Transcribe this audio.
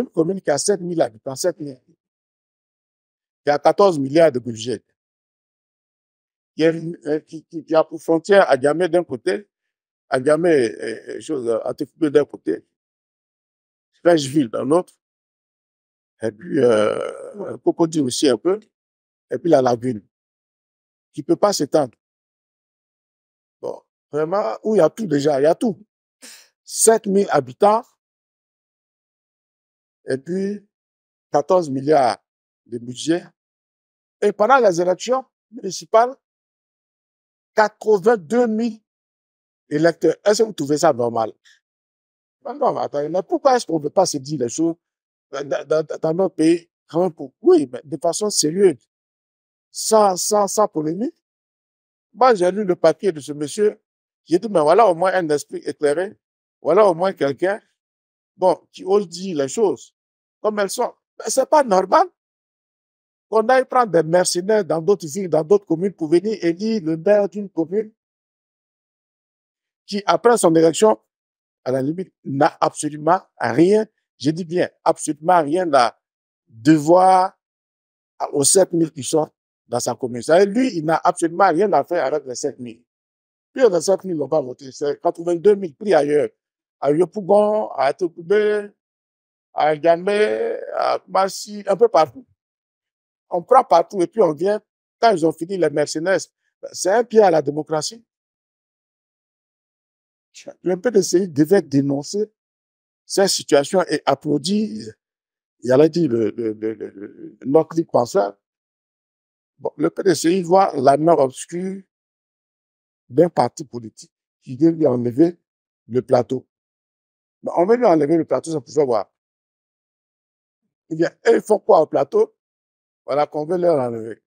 une commune qui a 7 000 habitants, 7 000 habitants, qui a 14 milliards de budget, qui, est, euh, a pour frontière Agamé d'un côté, Agamé, euh, euh, chose, euh, d'un côté, Fècheville d'un autre, et puis euh, Cocody aussi un peu, et puis la lagune, qui ne peut pas s'étendre. Bon, vraiment, où il y a tout déjà, il y a tout. 7 000 habitants, et puis 14 milliards de budget. Et pendant les élections municipales, 82 000 électeurs. Est-ce que vous trouvez ça normal? Non, mais pourquoi est-ce qu'on ne peut pas se dire les choses dans, notre pays quand pour, Oui, mais de façon sérieuse, sans, sans, polémique. Moi, j'ai lu le papier de ce monsieur. J'ai dit, mais voilà au moins un esprit éclairé. Voilà au moins quelqu'un bon, qui ose dire les choses comme elles sont. Mais c'est pas normal qu'on aille prendre des mercenaires dans d'autres villes, dans d'autres communes pour venir élire le maire d'une commune qui, après son élection, à la limite, n'a absolument rien, je dis bien, absolument rien à devoir aux 7000 qui sont dans sa commune. lui, il n'a absolument rien à faire avec les 7000. Plus de 7000 n'ont pas voté, c'est 82 000 pris ailleurs. À Yopougon, à à Niamey, à Kumasi, un peu partout. On prend partout et puis on vient, quand ils ont fini les mercenaires, ben, c'est un pied à la démocratie. Le PDCI devait dénoncer cette situation et applaudir, il y a le, le, le, le, le penseur. le PDCI voit la main obscure d'un parti politique qui vient lui enlever le plateau. Mais ben, on veut lui enlever le plateau ça pouvait voir eh bien, ils font quoi au plateau Voilà qu'on veut leur enlever.